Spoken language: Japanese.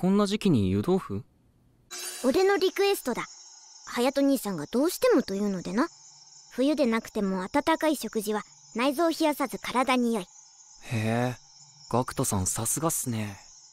こんな時期に湯豆腐俺のリクエストだ隼人兄さんがどうしてもというのでな冬でなくても温かい食事は内臓を冷やさず体に良いへえガクトさんさすがっすね